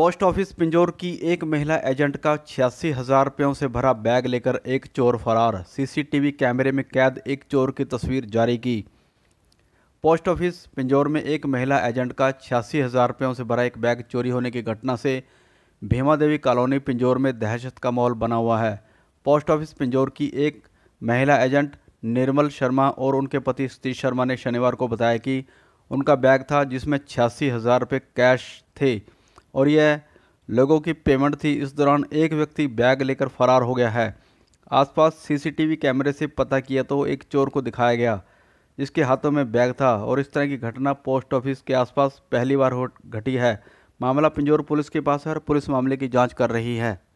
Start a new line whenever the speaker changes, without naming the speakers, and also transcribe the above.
post office Pinjore की एक महिला एजेंट का छियासी हजार रुपयों से भरा बैग लेकर एक चोर फरार सीसीटीवी कैमरे में कैद एक चोर की तस्वीर जारी की पोस्ट ऑफिस पिंजौर में एक महिला एजेंट का छियासी हज़ार रुपयों से भरा एक बैग चोरी होने की घटना से भीमा देवी कॉलोनी पिंजौर में दहशत का माहौल बना हुआ है पोस्ट ऑफिस पिंजौर की एक महिला एजेंट निर्मल शर्मा और उनके पति सतीश शर्मा ने शनिवार को बताया कि उनका बैग था जिसमें छियासी हज़ार रुपये कैश थे और यह लोगों की पेमेंट थी इस दौरान एक व्यक्ति बैग लेकर फरार हो गया है आसपास सीसीटीवी कैमरे से पता किया तो एक चोर को दिखाया गया जिसके हाथों में बैग था और इस तरह की घटना पोस्ट ऑफिस के आसपास पहली बार हो घटी है मामला पिंजौर पुलिस के पास है और पुलिस मामले की जांच कर रही है